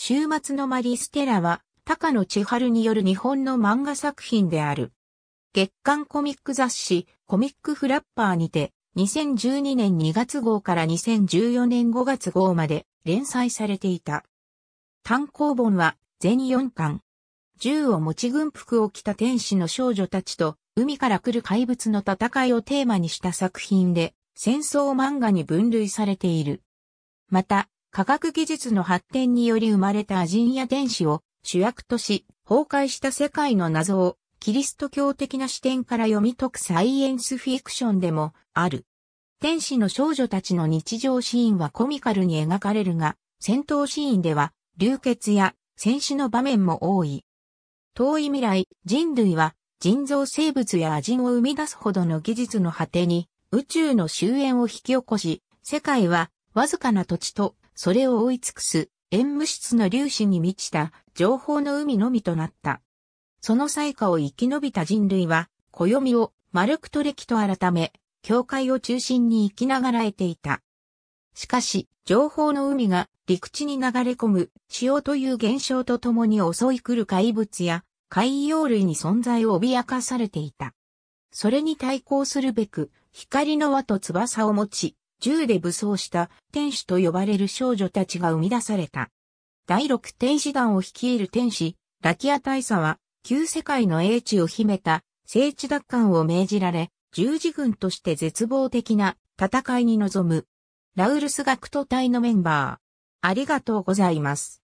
週末のマリステラは、高野千春による日本の漫画作品である。月刊コミック雑誌、コミックフラッパーにて、2012年2月号から2014年5月号まで連載されていた。単行本は全4巻。銃を持ち軍服を着た天使の少女たちと海から来る怪物の戦いをテーマにした作品で戦争漫画に分類されている。また、科学技術の発展により生まれた人や天使を主役とし、崩壊した世界の謎をキリスト教的な視点から読み解くサイエンスフィクションでもある。天使の少女たちの日常シーンはコミカルに描かれるが、戦闘シーンでは流血や戦死の場面も多い。遠い未来、人類は人造生物や人を生み出すほどの技術の果てに宇宙の終焉を引き起こし、世界はわずかな土地とそれを覆い尽くす塩無質の粒子に満ちた情報の海のみとなった。その最下を生き延びた人類は、暦をマルクト歴と改め、境界を中心に生きながらえていた。しかし、情報の海が陸地に流れ込む潮という現象とともに襲い来る怪物や海洋類に存在を脅かされていた。それに対抗するべく、光の輪と翼を持ち、銃で武装した天使と呼ばれる少女たちが生み出された。第六天使団を率いる天使、ラキア大佐は、旧世界の英知を秘めた聖地奪還を命じられ、十字軍として絶望的な戦いに臨む。ラウルス学徒隊のメンバー。ありがとうございます。